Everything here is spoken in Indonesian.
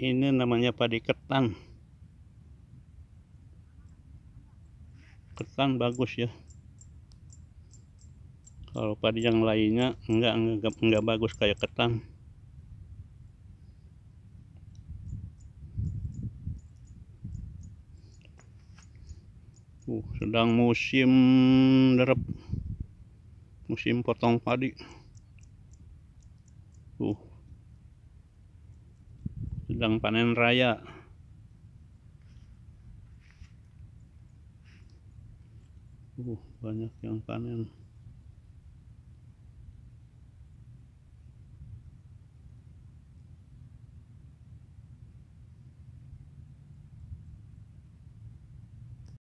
ini namanya padi ketan ketan bagus ya kalau padi yang lainnya enggak enggak, enggak bagus kayak ketan uh, sedang musim derep musim potong padi uh sedang panen raya uh banyak yang panen